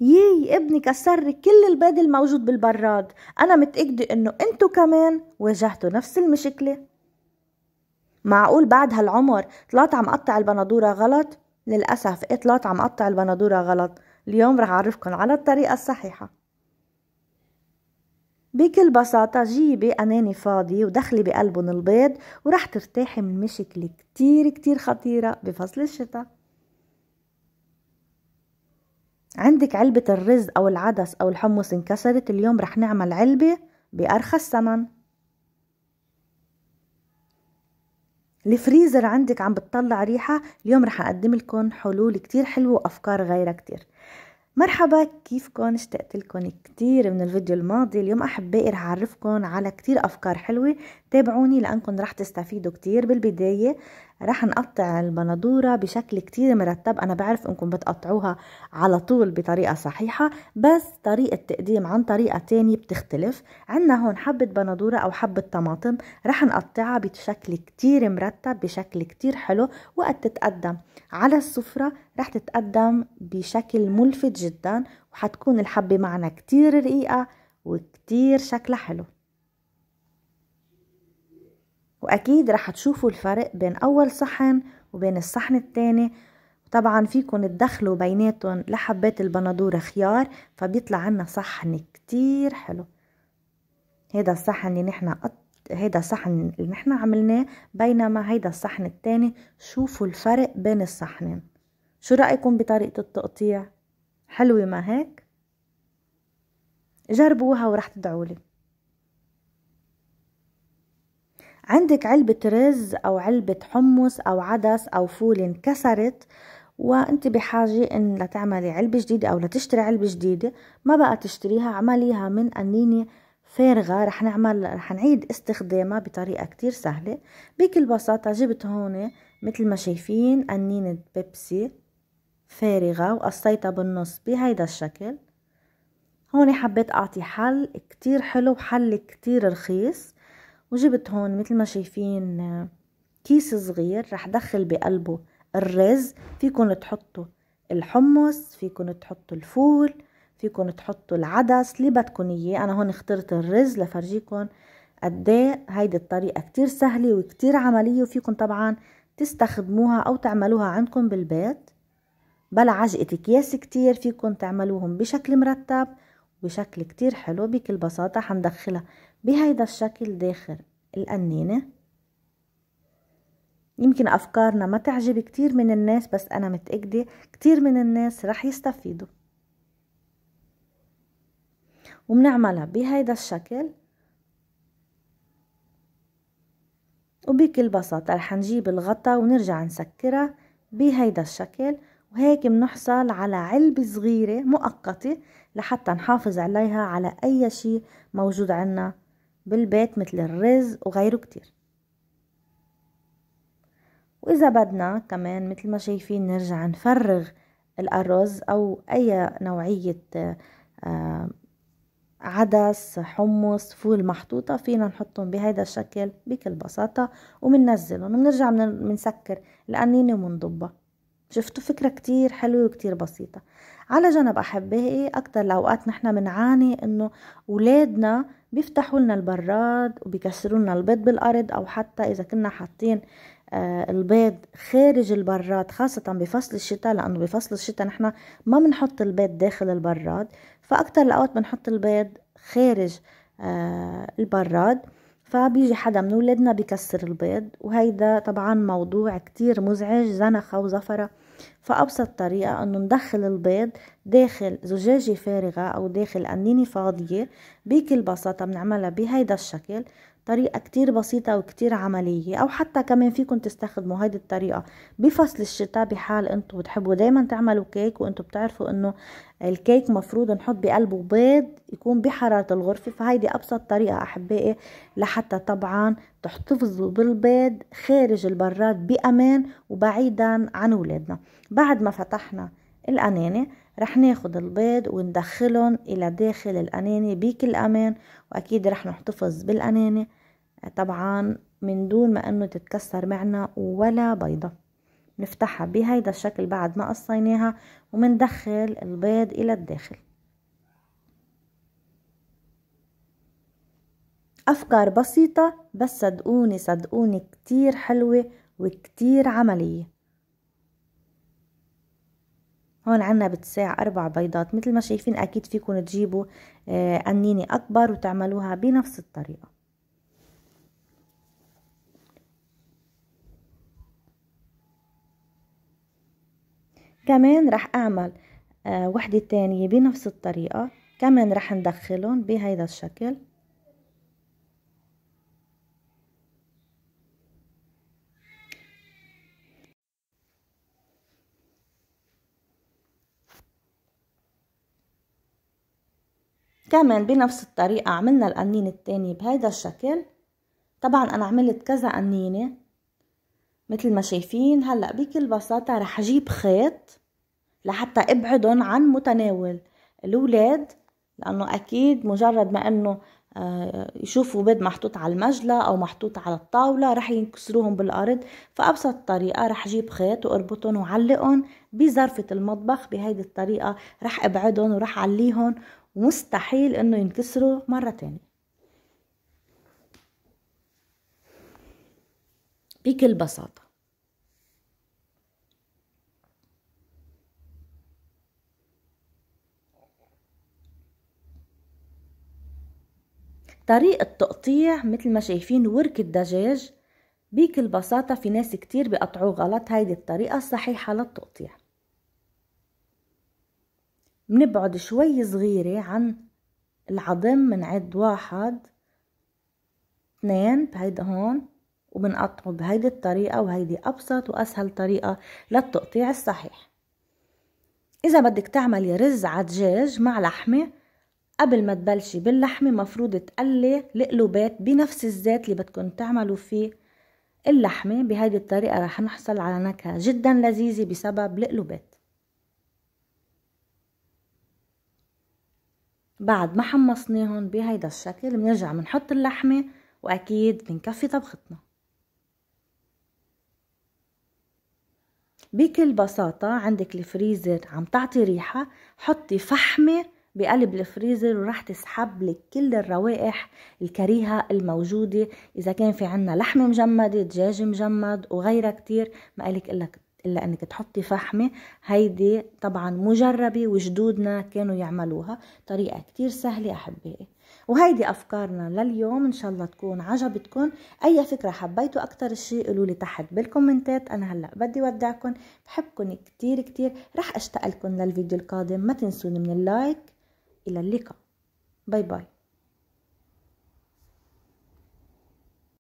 يي ابني كسر كل البيض الموجود بالبراد أنا متأكدة إنه أنتو كمان واجهتوا نفس المشكلة معقول بعد هالعمر طلعت عم قطع البندورة غلط؟ للأسف إيه طلعت عم قطع البندورة غلط اليوم رح أعرفكن على الطريقة الصحيحة بكل بساطة جيبي أناني فاضي ودخلي بقلبن البيض ورح ترتاحي من مشكلة كتير كتير خطيرة بفصل الشتاء عندك علبة الرز أو العدس أو الحمص انكسرت اليوم رح نعمل علبة بأرخص ثمن الفريزر عندك عم بتطلع ريحة اليوم رح أقدم لكم حلول كتير حلوة وأفكار غيرها كتير مرحبا كيفكن اشتقت لكم كتير من الفيديو الماضي اليوم احبائي رح اعرفكم على كتير افكار حلوة تابعوني لانكم رح تستفيدوا كتير بالبداية رح نقطع البندورة بشكل كتير مرتب أنا بعرف أنكم بتقطعوها على طول بطريقة صحيحة بس طريقة تقديم عن طريقة تانية بتختلف عنا هون حبة بندورة أو حبة طماطم رح نقطعها بشكل كتير مرتب بشكل كتير حلو وقت تتقدم على السفرة رح تتقدم بشكل ملفت جدا وحتكون الحبة معنا كتير رقيقة وكتير شكلها حلو واكيد رح تشوفوا الفرق بين اول صحن وبين الصحن التاني طبعا فيكم تدخلوا بيناتهم لحبات البندورة خيار فبيطلع عنا صحن كتير حلو هيدا الصحن اللي نحنا قط... هيدا الصحن اللي نحنا عملناه بينما هيدا الصحن التاني شوفوا الفرق بين الصحنين شو رأيكم بطريقة التقطيع حلوة ما هيك جربوها ورح تدعولي عندك علبة رز أو علبة حمص أو عدس أو فول انكسرت وانت بحاجة ان لتعملي علبة جديدة او لتشتري علبة جديدة ما بقى تشتريها عمليها من قنينة فارغة رح نعمل رح نعيد استخدامها بطريقة كتير سهلة بكل بساطة جبت هون مثل ما شايفين قنينة بيبسي فارغة وقصيتها بالنص بهيدا الشكل هون حبيت اعطي حل كتير حلو وحل كتير رخيص وجبت هون مثل ما شايفين آه، كيس صغير رح دخل بقلبه الرز فيكن تحطوا الحمص فيكن تحطوا الفول فيكن تحطوا العدس اللي بدكن اياه انا هون اخترت الرز لفرجيكن قد إيه هيدي الطريقه كتير سهله وكتير عمليه وفيكن طبعا تستخدموها او تعملوها عندكم بالبيت بلا عجقة اكياس كتير فيكن تعملوهم بشكل مرتب بشكل كتير حلو بكل بساطة حندخلها بهيدا الشكل داخل القنينة يمكن أفكارنا ما تعجب كتير من الناس بس أنا متأكدة كتير من الناس رح يستفيدوا وبنعملها بهيدا الشكل وبكل بساطة رح نجيب الغطا ونرجع نسكرها بهيدا الشكل وهيك بنحصل على علبة صغيرة مؤقتة لحتى نحافظ عليها على أي شيء موجود عنا بالبيت مثل الرز وغيره كتير وإذا بدنا كمان مثل ما شايفين نرجع نفرغ الأرز أو أي نوعية آه، عدس حمص فول محطوطة فينا نحطهم بهيدا الشكل بكل بساطة ومننزلهم ومنرجع منسكر القنينة ومنضبها شفتوا فكرة كتير حلوة وكتير بسيطة على جنب أحبائي أكتر الأوقات نحن بنعاني إنه أولادنا بيفتحوا لنا البراد وبيكسروا لنا البيض بالأرض أو حتى إذا كنا حاطين آه، البيض خارج البراد خاصة بفصل الشتاء لأنه بفصل الشتاء نحن ما بنحط البيض داخل البراد فأكتر الأوقات بنحط البيض خارج آه، البراد فبيجي حدا من ولادنا بكسر البيض وهيدا طبعا موضوع كتير مزعج زنخة وزفرة فأبسط طريقة أنه ندخل البيض داخل زجاجة فارغة أو داخل قنينة فاضية بكل بساطة بنعملها بهيدا الشكل طريقة كتير بسيطة وكتير عملية أو حتى كمان فيكم تستخدموا هيدي الطريقة بفصل الشتاء بحال انتو بتحبوا دايما تعملوا كيك وانتو بتعرفوا انه الكيك مفروض نحط بقلبه بيض يكون بحرارة الغرفة فهيدي أبسط طريقة أحبائي لحتى طبعا تحتفظوا بالبيض خارج البراد بأمان وبعيدا عن ولادنا بعد ما فتحنا الأنانة رح ناخد البيض وندخلهم الى داخل الأنانة بكل امان واكيد رح نحتفظ بالأنانة طبعا من دون ما انه تتكسر معنا ولا بيضة نفتحها بهيدا الشكل بعد ما قصيناها ومندخل البيض الى الداخل أفكار بسيطة بس صدقوني صدقوني كتير حلوة وكتير عملية هون عنا بتساع أربع بيضات مثل ما شايفين أكيد فيكم تجيبوا آه، قنينة أكبر وتعملوها بنفس الطريقة كمان رح أعمل آه، وحدة تانية بنفس الطريقة كمان رح ندخلهم بهيدا الشكل كمان بنفس الطريقة عملنا القنين التاني بهيدا الشكل طبعا انا عملت كذا قنينة مثل ما شايفين هلأ بكل بساطة رح اجيب خيط لحتى ابعدهم عن متناول الأولاد لانه اكيد مجرد ما انه آه، يشوفوا بيض محطوط على المجلة أو محطوط على الطاولة رح ينكسروهم بالأرض فأبسط طريقة رح أجيب خيط وأربطهم وعلقهم بظرفة المطبخ بهيدي الطريقة رح أبعدهم ورح عليهم مستحيل انه ينكسروا مرة تانية بكل بساطة طريقة تقطيع مثل ما شايفين ورك الدجاج بكل بساطة في ناس كتير بيقطعوه غلط هيدي الطريقة الصحيحة للتقطيع بنبعد شوي صغيرة عن العظم بنعد واحد اثنين بهيدا هون وبنقطعه بهيدي الطريقة وهيدي أبسط وأسهل طريقة للتقطيع الصحيح إذا بدك تعملي رز على دجاج مع لحمة قبل ما تبلشي باللحمة مفروض تقلي القلوبات بنفس الزيت اللي بدكم تعملوا فيه اللحمة بهيدي الطريقة رح نحصل على نكهة جدا لذيذة بسبب القلوبات بعد ما حمصناهم بهيدا الشكل بنرجع بنحط اللحمة وأكيد بنكفي طبختنا بكل بساطة عندك الفريزر عم تعطي ريحة حطي فحمة بقلب الفريزر وراح تسحب لك كل الروائح الكريهة الموجودة إذا كان في عنا لحمة مجمدة دجاج مجمد وغيرها كتير ما قالك إلا الا انك تحطي فحمه هيدي طبعا مجربه وجدودنا كانوا يعملوها طريقه كتير سهله احبائي وهيدي افكارنا لليوم ان شاء الله تكون عجبتكم اي فكره حبيتوا اكتر شيء قولوا لي تحت بالكومنتات انا هلا بدي ودعكم بحبكم كتير كتير رح اشتاق لكم للفيديو القادم ما تنسوني من اللايك الى اللقاء باي باي